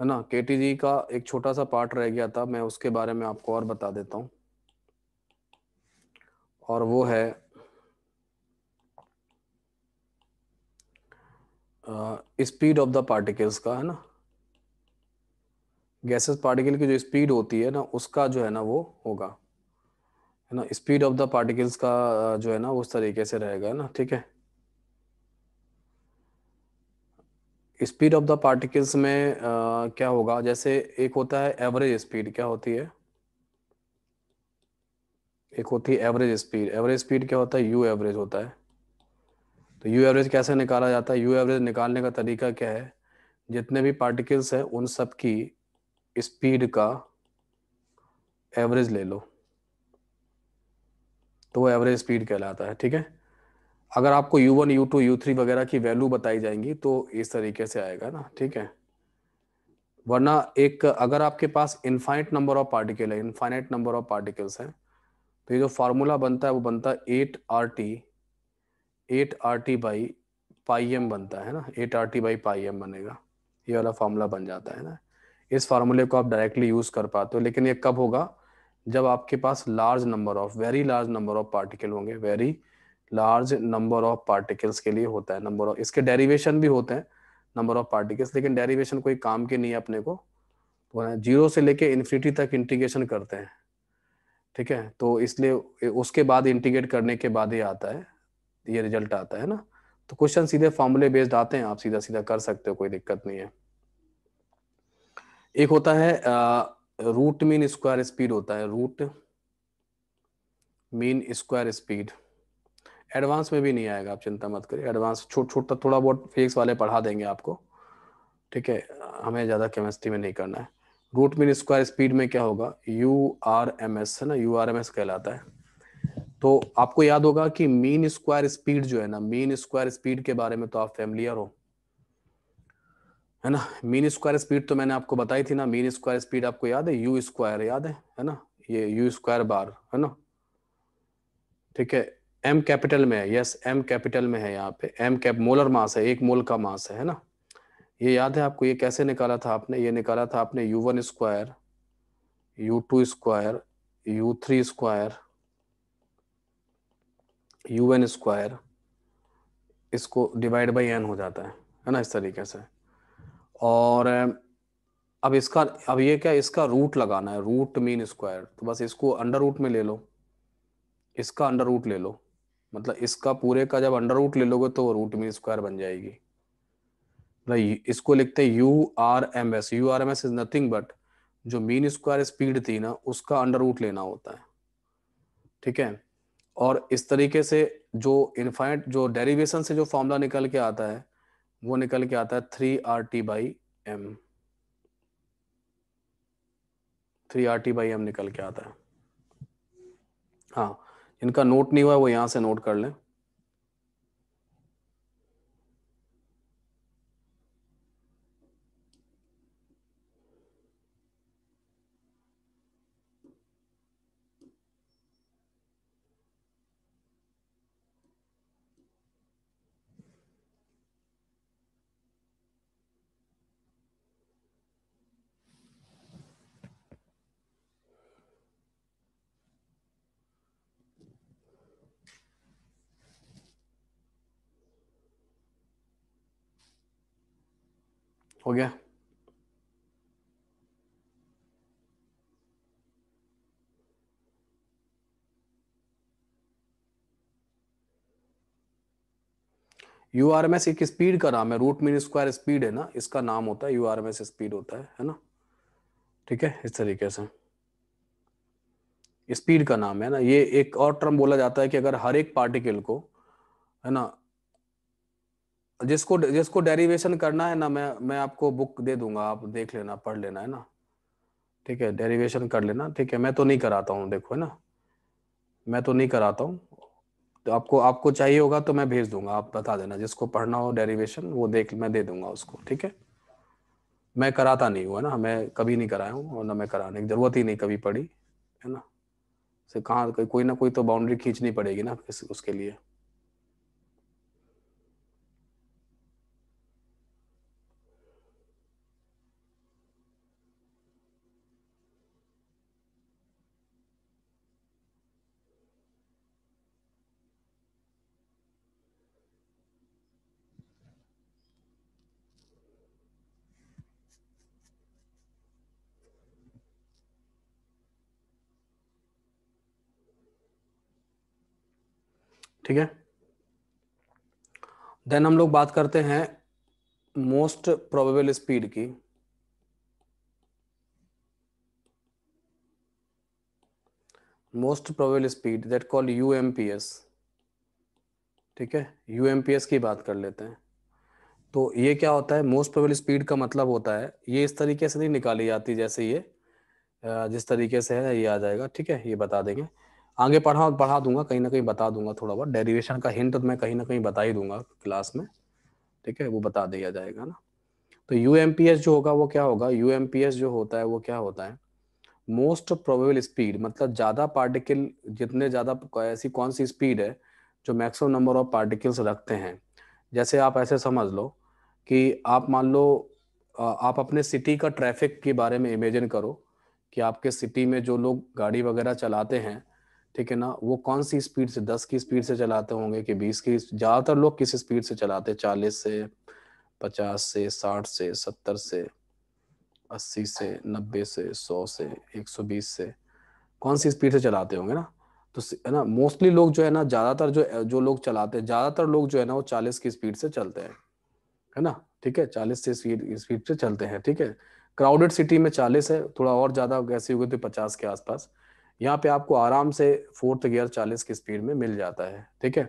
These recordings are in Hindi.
है ना के जी का एक छोटा सा पार्ट रह गया था मैं उसके बारे में आपको और बता देता हूँ और वो है स्पीड ऑफ द पार्टिकल्स का है ना गैसेस पार्टिकल की जो स्पीड होती है ना उसका जो है ना वो होगा है ना स्पीड ऑफ द पार्टिकल्स का जो है ना उस तरीके से रहेगा है ना ठीक है स्पीड ऑफ द पार्टिकल्स में आ, क्या होगा जैसे एक होता है एवरेज स्पीड क्या होती है एक होती है एवरेज स्पीड एवरेज स्पीड क्या होता है यू एवरेज होता है तो यू एवरेज कैसे निकाला जाता है यू एवरेज निकालने का तरीका क्या है जितने भी पार्टिकल्स हैं उन सब की स्पीड का एवरेज ले लो तो वो एवरेज स्पीड कहलाता है ठीक है अगर आपको U one U two U three वगैरह की वैल्यू बताई जाएंगी तो इस तरीके से आएगा ना ठीक है वरना एक अगर आपके पास इनफाइनाइट नंबर ऑफ पार्टिकल है इनफाइनाइट नंबर ऑफ पार्टिकल्स हैं तो ये जो फार्मूला बनता है वो बनता है eight R T eight R T by pi M बनता है ना eight R T by pi M बनेगा ये वाला फार्मूला बन जाता है ना इस फार्मूले को आप डायरेक्टली यूज कर पाते हो लेकिन ये कब होगा जब आपके पास large number of very large number of particle होंगे very large number of particles के लिए होता है नंबर ऑफ इसके डेरिवेशन भी होते हैं नंबर ऑफ पार्टिकल्स लेकिन डेरिवेशन कोई काम के नहीं है अपने को जीरो से लेके इन्फिनिटी तक इंटीग्रेशन करते हैं ठीक है तो इसलिए उसके बाद इंटीग्रेट करने के बाद ही आता है ये रिजल्ट आता है ना तो क्वेश्चन सीधे फॉर्मूले बेस्ड आते हैं आप सीधा सीधा कर सकते हो कोई दिक्कत नहीं है एक होता है रूट मीन स्क्वायर स्पीड होता है root mean square speed advance में भी नहीं आएगा आप चिंता मत करिए एडवांस छोट छोटा तो थोड़ा बहुत फिजिक्स वाले पढ़ा देंगे आपको ठीक है हमें ज़्यादा केमिस्ट्री में नहीं करना है रूट मीन स्क्वायर स्पीड में क्या होगा यू आर एम एस है ना यू आर एम एस कहलाता है तो आपको याद होगा कि मीन स्क्वायर स्पीड जो है ना मीन स्क्वायर स्पीड के बारे में तो आप फेमिलियर हो है ना मीन स्क्वायर स्पीड तो मैंने आपको बताई थी ना मीन स्क्वायर स्पीड आपको याद है यू स्क्वायर याद है है ना ये यू स्क्वायर बार है ना ठीक है एम कैपिटल में है यस एम कैपिटल में है यहाँ पे एम कैप मोलर मास है एक मोल का मास है ना ये याद है आपको ये कैसे निकाला था आपने ये निकाला था आपने U one square U two square U three square U N square इसको डिवाइड बाई एन हो जाता है है ना इस तरीके से और अब इसका अब ये क्या इसका रूट लगाना है रूट मीन स्क्वायर तो बस इसको अंडर रूट में ले लो इसका अंडर रूट ले लो मतलब इसका पूरे का जब अंडर रूट ले लोगे तो रूट मीन स्क्वायर बन जाएगी मतलब इसको लिखते हैं U R M S U R M S is nothing but जो मीन स्क्वायर स्पीड थी ना उसका अंडर रूट लेना होता है ठीक है और इस तरीके से जो इनफाइट जो डेरिवेशन से जो फॉर्मूला निकल के आता है वो निकल के आता है three R T by M three R T by M निकल के आता है हाँ इनका नोट नहीं हुआ है वो यहाँ से नोट कर लें हो गया यू आर एम एस एक स्पीड का नाम है रूट मीन स्क्वायर स्पीड है ना इसका नाम होता है U R M S speed होता है है ना ठीक है इस तरीके से स्पीड का नाम है ना ये एक और टर्म बोला जाता है कि अगर हर एक पार्टिकल को है ना जिसको जिसको डेरिवेशन करना है ना मैं मैं आपको बुक दे दूंगा आप देख लेना पढ़ लेना है ना ठीक है डेरिवेशन कर लेना ठीक है मैं तो नहीं कराता हूँ देखो है ना मैं तो नहीं कराता हूँ तो आपको आपको चाहिए होगा तो मैं भेज दूंगा आप बता देना जिसको पढ़ना हो डेरिवेशन वो देख मैं दे दूंगा उसको ठीक है मैं कराता नहीं हूँ है ना मैं कभी नहीं कराया हूँ और ना मैं कराने की जरूरत ही नहीं कभी पड़ी है ना से कहाँ कोई ना कोई तो बाउंड्री खींचनी पड़ेगी ना उसके लिए ठीक है देन हम लोग बात करते हैं मोस्ट प्रोबेबल स्पीड की most probable speed that call U M P S ठीक है यू एम पी एस की बात कर लेते हैं तो ये क्या होता है मोस्ट प्रोबेबल स्पीड का मतलब होता है ये इस तरीके से नहीं निकाली जाती जैसे ये जिस तरीके से है ये आ जाएगा ठीक है ये बता देंगे आगे पढ़ा पढ़ा दूंगा कहीं ना कहीं बता दूंगा थोड़ा बहुत डेरिवेशन का हिंट तो मैं कहीं ना कहीं बता ही दूंगा क्लास में ठीक है वो बता दिया जाएगा ना तो यू जो होगा वो क्या होगा यू जो होता है वो क्या होता है मोस्ट प्रोबेबल स्पीड मतलब ज़्यादा पार्टिकल जितने ज़्यादा ऐसी कौन सी स्पीड है जो मैक्सिमम नंबर ऑफ पार्टिकल्स रखते हैं जैसे आप ऐसे समझ लो कि आप मान लो आप अपने सिटी का ट्रैफिक के बारे में इमेजिन करो कि आपके सिटी में जो लोग गाड़ी वगैरह चलाते हैं ठीक है ना वो कौन सी स्पीड से दस की स्पीड से चलाते होंगे कि बीस की ज्यादातर लोग किस स्पीड से चलाते हैं चालीस से पचास से साठ से सत्तर से अस्सी से नब्बे से सौ से एक सौ बीस से कौन सी स्पीड से चलाते होंगे ना तो है ना मोस्टली लोग जो है ना ज्यादातर जो जो लोग चलाते हैं ज्यादातर लोग जो है ना वो चालीस की स्पीड से चलते हैं है ना ठीक है चालीस से स्पीड स्पीड से चलते हैं ठीक है क्राउडेड सिटी में चालीस है थोड़ा और ज्यादा कैसी हुए तो पचास के आसपास यहाँ पे आपको आराम से फोर्थ गियर चालीस की स्पीड में मिल जाता है ठीक है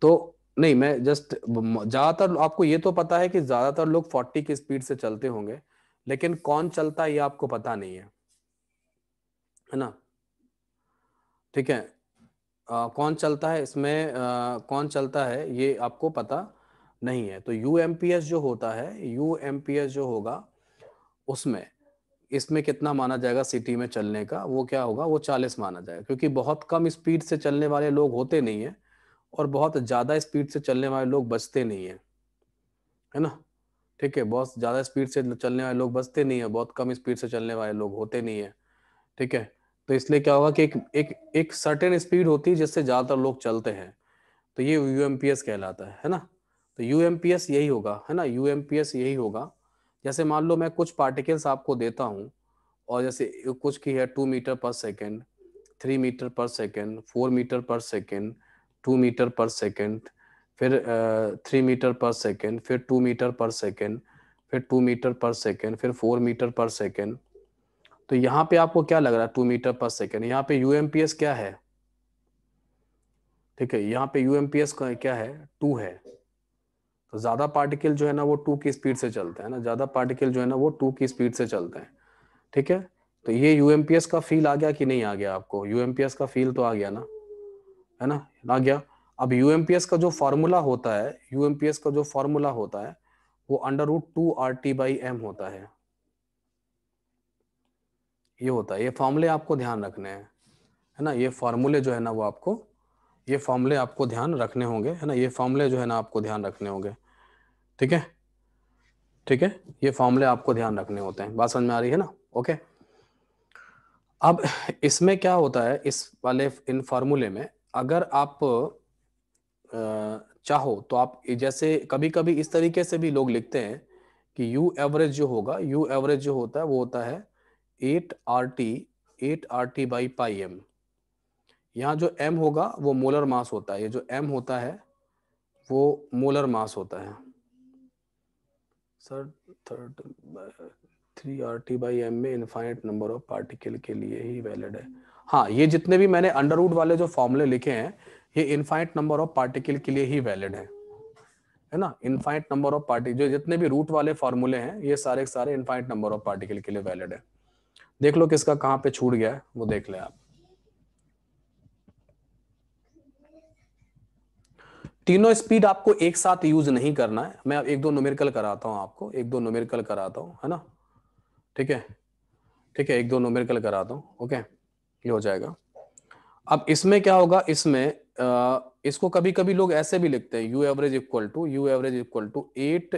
तो नहीं मैं जस्ट ज्यादातर आपको ये तो पता है कि ज्यादातर लोग फोर्टी की स्पीड से चलते होंगे लेकिन कौन चलता है ये आपको पता नहीं है है ना ठीक है आ, कौन चलता है इसमें आ, कौन चलता है ये आपको पता नहीं है तो यू जो होता है यू जो होगा उसमें इसमें कितना माना जाएगा सिटी में चलने का वो क्या होगा वो चालीस माना जाएगा क्योंकि बहुत कम स्पीड से चलने वाले लोग होते नहीं है और बहुत ज़्यादा स्पीड से चलने वाले लोग बचते नहीं है है ना ठीक है बहुत ज़्यादा स्पीड से चलने वाले लोग बचते नहीं है बहुत कम स्पीड से चलने वाले लोग होते नहीं है ठीक है तो इसलिए क्या होगा कि एक एक एक सर्टेन स्पीड होती है जिससे ज़्यादातर लोग चलते हैं तो ये यूएमपीएस कहलाता है है ना तो यूएमपीएस यही होगा है ना यूएमपीएस यही होगा जैसे मान लो मैं कुछ पार्टिकल्स आपको देता हूँ और जैसे कुछ की है two meter per second three meter per second four meter per second two meter per second फिर थ्री मीटर पर सेकेंड फिर टू मीटर पर सेकेंड फिर टू मीटर पर सेकेंड फिर फोर मीटर पर सेकेंड तो यहाँ पे आपको क्या लग रहा है टू मीटर पर सेकेंड यहाँ पे यूएमपीएस क्या है ठीक है यहाँ पे यूएमपीएस क्या है टू है तो ज्यादा पार्टिकल जो है ना वो टू की स्पीड से चलते हैं ना ज्यादा पार्टिकल जो है ना वो टू की स्पीड से चलते हैं ठीक है तो ये यूएमपीएस का फील आ गया कि नहीं आ गया आपको यूएमपीएस का फील तो आ गया ना है ना आ गया अब यूएमपीएस का जो फॉर्मूला होता है यूएमपीएस का जो फॉर्मूला होता है वो under root two R T by M होता है ये होता है ये फॉर्मूले आपको ध्यान रखने हैं है ना ये फॉर्मूले जो है ना वो आपको ये फॉर्मूले आपको ध्यान रखने होंगे है ना ये फॉर्मूले जो है ना आपको ध्यान रखने होंगे ठीक है ठीक है ये फॉर्मूले आपको ध्यान रखने होते हैं बात समझ में आ रही है ना ओके अब इसमें क्या होता है इस वाले इन फॉर्मूले में अगर आप चाहो तो आप जैसे कभी कभी इस तरीके से भी लोग लिखते हैं कि यू एवरेज जो होगा यू एवरेज जो होता है वो होता है eight R T eight R T by pi M यहाँ जो एम होगा वो मोलर मास होता है ये जो एम होता है वो मोलर मास होता है sir third three R T by M में इनफाइनिट नंबर ऑफ पार्टिकल के लिए ही वैलिड है हाँ ये जितने भी मैंने अंडर रूट वाले जो फॉर्मूले लिखे हैं ये इनफाइनाइट नंबर ऑफ पार्टिकल के लिए ही वैलिड है है ना इनफाइनाइट नंबर ऑफ पार्टिकल जो जितने भी रूट वाले फॉर्मूले हैं ये सारे सारे इनफाइनाइट नंबर ऑफ पार्टिकल के लिए वैलिड है देख लो किसका कहाँ पे छूट गया है वो देख लें आप तीनों स्पीड आपको एक साथ यूज नहीं करना है मैं एक दो नोमेरिकल कराता हूँ आपको एक दो नोमेरिकल कराता हूँ है ना ठीक है ठीक है एक दो नोमेरिकल कराता हूँ ओके ये हो जाएगा अब इसमें क्या होगा इसमें आ, इसको कभी कभी लोग ऐसे भी लिखते हैं U average equal to U average equal to eight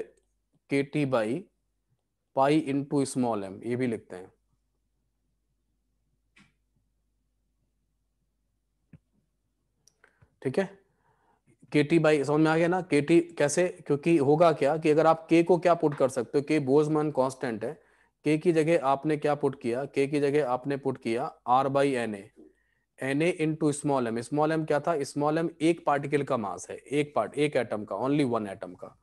K T by pi two small m ये भी लिखते हैं ठीक है के टी बाई समझ में आ गया ना के टी कैसे क्योंकि होगा क्या कि अगर आप के को क्या पुट कर सकते हो के बोजमन कॉन्स्टेंट है के की जगह आपने क्या पुट किया के की जगह आपने पुट किया R by N A N A to small m small m क्या था स्मॉल एम एक पार्टिकल का मास है एक पार्ट एक एटम का ओनली वन एटम का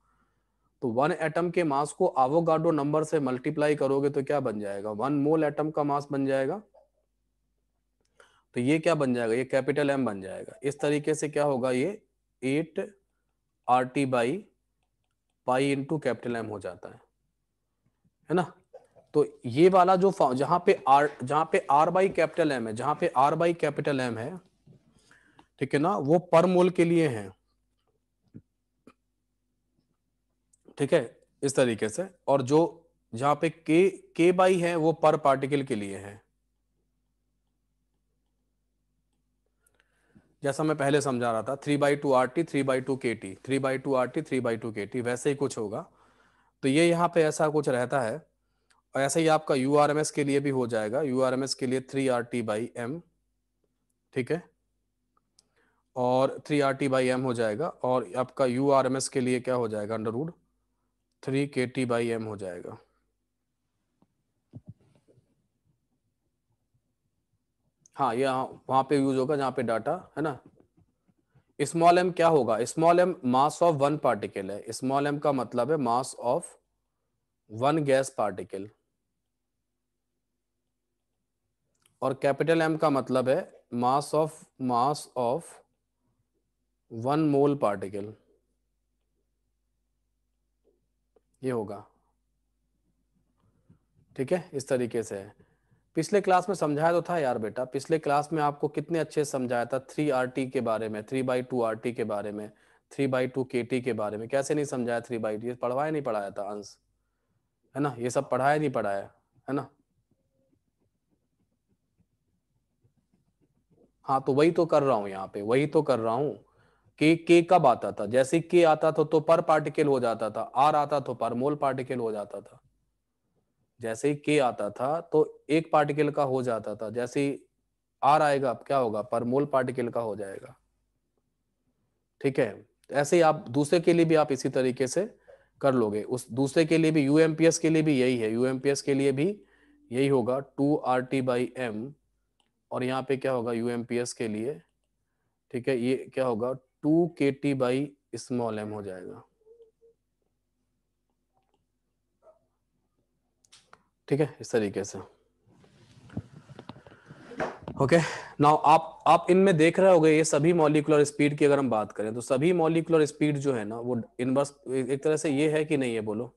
तो वन एटम के मास को आवोगाडो नंबर से मल्टीप्लाई करोगे तो क्या बन जाएगा वन मोल एटम का मास बन जाएगा तो ये क्या बन जाएगा ये कैपिटल एम बन जाएगा इस तरीके से क्या होगा ये eight R T by pi into capital M हो जाता है है ना तो ये वाला जो जहां पे आर जहां पे आर बाई कैपिटल एम है जहां पे आर बाई कैपिटल एम है ठीक है ना वो पर मोल के लिए है ठीक है इस तरीके से और जो जहां पे के के बाई है वो पर पार्टिकल के लिए है जैसा मैं पहले समझा रहा था three by two R T three by two K T three by two R T three by two K T वैसे ही कुछ होगा तो ये यहाँ पे ऐसा कुछ रहता है और ऐसे ही आपका यू आर एम एस के लिए भी हो जाएगा यू आर एम एस के लिए three R T by M ठीक है और three R T by M हो जाएगा और आपका यू आर एम एस के लिए क्या हो जाएगा under root three K T by M हो जाएगा हाँ ये वहां पे यूज होगा जहां पे डाटा है ना स्मॉल एम क्या होगा small m mass of one particle है स्मॉल एम का मतलब है mass of one gas particle और कैपिटल एम का मतलब है mass of mass of one mole particle ये होगा ठीक है इस तरीके से है पिछले क्लास में समझाया तो था यार बेटा पिछले क्लास में आपको कितने अच्छे समझाया था थ्री आर टी के बारे में three by two R T के बारे में three by two K T के बारे में कैसे नहीं समझाया थ्री बाई टी पढ़वाया नहीं पढ़ाया था अंश है ना ये सब पढ़ाया नहीं पढ़ाया है ना हाँ तो वही तो कर रहा हूं यहाँ पे वही तो कर रहा हूँ के के कब आता था जैसे के आता था तो पर पार्टिकल हो जाता था आर आता तो पर मोल पार्टिकल हो जाता था जैसे ही के आता था तो एक पार्टिकल का हो जाता था जैसे ही आर आएगा क्या होगा पर मोल पार्टिकल का हो जाएगा ठीक है ऐसे ही आप दूसरे के लिए भी आप इसी तरीके से कर लोगे उस दूसरे के लिए भी यूएमपीएस के लिए भी यही है यूएमपीएस के लिए भी यही होगा two R T by M और यहाँ पे क्या होगा यूएमपीएस के लिए ठीक है ये क्या होगा to K T by small M हो जाएगा ठीक है इस तरीके से ओके नाउ आप आप इनमें देख रहे होगे ये सभी मॉलिकुलर स्पीड की अगर हम बात करें तो सभी मॉलिकुलर स्पीड जो है ना वो इनवर्स एक तरह से ये है कि नहीं है बोलो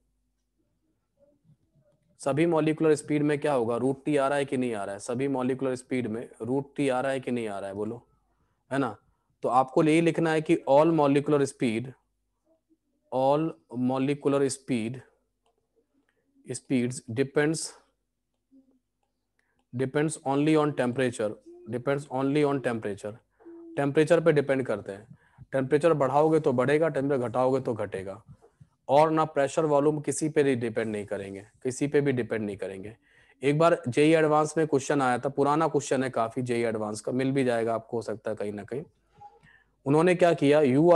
सभी मॉलिकुलर स्पीड में क्या होगा रूट टी आ रहा है कि नहीं आ रहा है सभी मॉलिकुलर स्पीड में रूट टी आ रहा है कि नहीं आ रहा है बोलो है ना तो आपको यही लिखना है कि all molecular speed all molecular speed speeds depends depends only on temperature depends only on temperature temperature पे depend करते हैं टेम्परेचर बढ़ाओगे तो बढ़ेगा टेम्परेचर घटाओगे तो घटेगा और ना प्रेशर वॉल्यूम किसी पे भी डिपेंड नहीं करेंगे किसी पे भी डिपेंड नहीं करेंगे एक बार जेई एडवांस e में क्वेश्चन आया था पुराना क्वेश्चन है काफी जेई एडवांस e का मिल भी जाएगा आपको हो सकता है कहीं ना कहीं उन्होंने क्या किया यू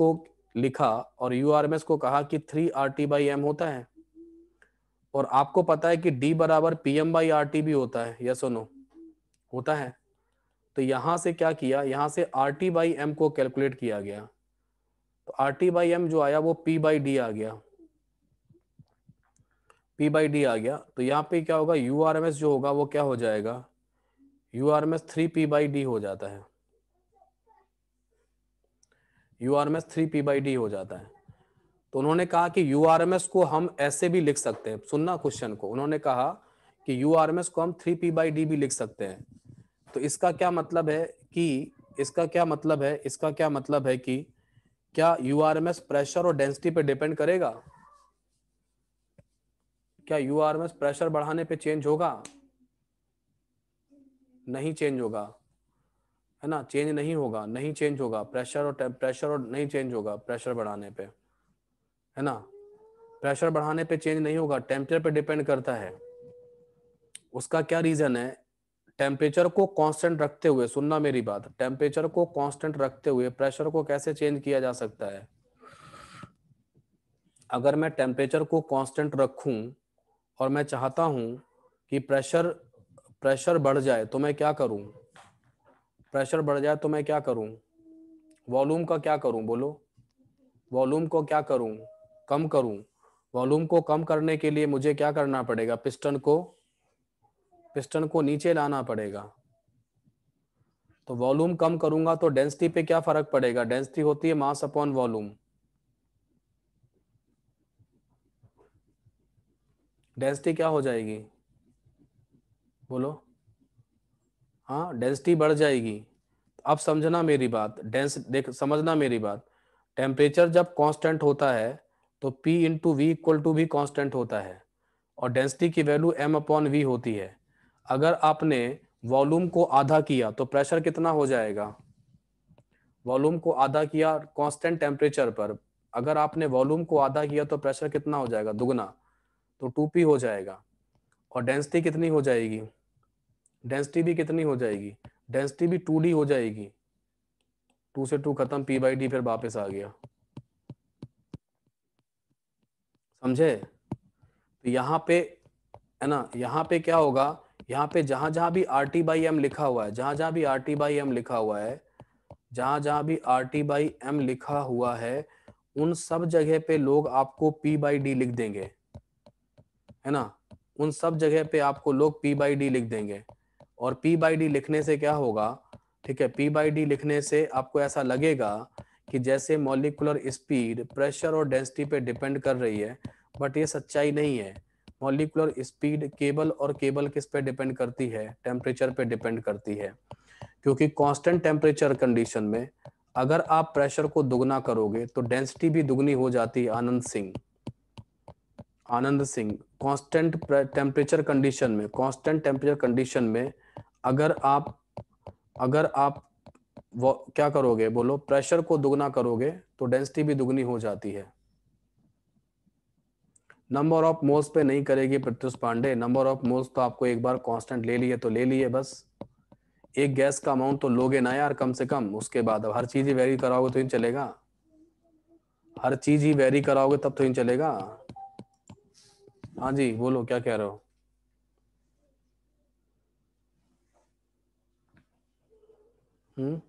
को लिखा और यू को कहा कि three R T by M होता है और आपको पता है कि डी बराबर P M by R T भी होता है यस और नो होता है तो यहां से क्या किया यहां से आर टी बाई एम को कैलकुलेट किया गया तो आर टी बाई एम जो आया वो पी बाई डी आ गया पी बाई डी आ गया तो यहाँ पे क्या होगा यू आर एम एस जो होगा वो क्या हो जाएगा U R M S three P by D हो जाता है U R M S three P by D हो जाता है तो उन्होंने कहा कि यू को हम ऐसे भी लिख सकते हैं सुनना क्वेश्चन को उन्होंने कहा कि यू को हम थ्री पी बाई डी भी लिख सकते हैं तो इसका क्या मतलब है कि इसका क्या मतलब है इसका क्या मतलब है कि क्या यू प्रेशर और डेंसिटी पे डिपेंड करेगा क्या यू प्रेशर बढ़ाने पे चेंज होगा नहीं चेंज होगा है ना चेंज नहीं होगा नहीं चेंज होगा प्रेशर और प्रेशर और नहीं चेंज होगा प्रेशर बढ़ाने पर है ना प्रेशर बढ़ाने पे चेंज नहीं होगा टेम्परेचर पे डिपेंड करता है उसका क्या रीजन है टेम्परेचर को कांस्टेंट रखते हुए सुनना मेरी बात टेम्परेचर को कांस्टेंट रखते हुए प्रेशर को कैसे चेंज किया जा सकता है अगर मैं टेम्परेचर को कांस्टेंट रखूं और मैं चाहता हूं कि प्रेशर प्रेशर बढ़ जाए तो मैं क्या करूं प्रेशर बढ़ जाए तो मैं क्या करूं वॉल्यूम का क्या करूं बोलो वॉल्यूम को क्या करूं कम करूं वॉल्यूम को कम करने के लिए मुझे क्या करना पड़ेगा पिस्टन को पिस्टन को नीचे लाना पड़ेगा तो वॉल्यूम कम करूंगा तो डेंसिटी पे क्या फर्क पड़ेगा डेंसिटी होती है मास अपॉन वॉल्यूम डेंसिटी क्या हो जाएगी बोलो हाँ डेंसिटी बढ़ जाएगी अब समझना मेरी बात डेंस देख समझना मेरी बात टेम्परेचर जब कांस्टेंट होता है तो P into V equal to भी कांस्टेंट होता है और डेंसिटी की वैल्यू m अपॉन वी होती है अगर आपने वॉल्यूम को आधा किया तो प्रेशर कितना हो जाएगा वॉल्यूम को आधा किया कांस्टेंट टेम्परेचर पर अगर आपने वॉल्यूम को आधा किया तो प्रेशर कितना हो जाएगा दुगना तो टू पी हो जाएगा और डेंसिटी कितनी हो जाएगी डेंसिटी भी कितनी हो जाएगी डेंसिटी भी टू डी हो जाएगी टू से टू खत्म पी बाई डी फिर वापस आ गया समझे तो यहाँ पे है ना यहाँ पे क्या होगा यहाँ पे जहां जहां भी आर टी बाई एम लिखा हुआ है जहां जहां भी आर टी बाई एम लिखा हुआ है जहां जहां भी आर टी बाई एम लिखा हुआ है उन सब जगह पे लोग आपको पी बाई डी लिख देंगे है ना उन सब जगह पे आपको लोग पी बाई डी लिख देंगे और पी बाई डी लिखने से क्या होगा ठीक है पी बाई डी लिखने से आपको ऐसा लगेगा कि जैसे मॉलिकुलर स्पीड प्रेशर और डेंसिटी पे डिपेंड कर रही है बट ये सच्चाई नहीं है मॉलिकुलर स्पीड केबल और केबल किस पे डिपेंड करती है टेम्परेचर पे डिपेंड करती है क्योंकि कांस्टेंट टेम्परेचर कंडीशन में अगर आप प्रेशर को दुगना करोगे तो डेंसिटी भी दुगनी हो जाती है Anand Singh Anand Singh constant temperature condition में कांस्टेंट टेम्परेचर कंडीशन में अगर आप अगर आप क्या करोगे बोलो प्रेशर को दुगना करोगे तो डेंसिटी भी दुगनी हो जाती है नंबर ऑफ मोल्स पे नहीं करेगी Pratyush Pandey number of moles तो आपको एक बार कांस्टेंट ले लिए तो ले लिए बस एक गैस का अमाउंट तो लोगे ना यार कम से कम उसके बाद अब हर चीज ही वेरी कराओगे तो ही चलेगा हर चीज ही वेरी कराओगे तब तो ही चलेगा हाँ जी बोलो क्या कह रहे हो हम्म।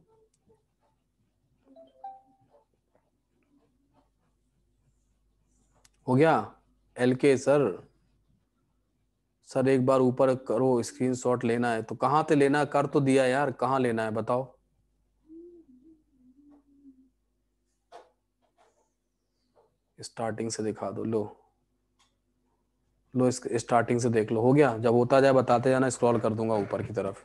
हो गया एल के सर सर एक बार ऊपर करो स्क्रीन शॉट लेना है तो कहां से लेना है कर तो दिया यार कहा लेना है बताओ स्टार्टिंग से दिखा दो लो लो स्टार्टिंग से देख लो हो गया जब होता जाए बताते जाना स्क्रॉल कर दूंगा ऊपर की तरफ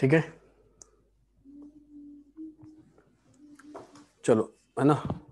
ठीक है चलो है ना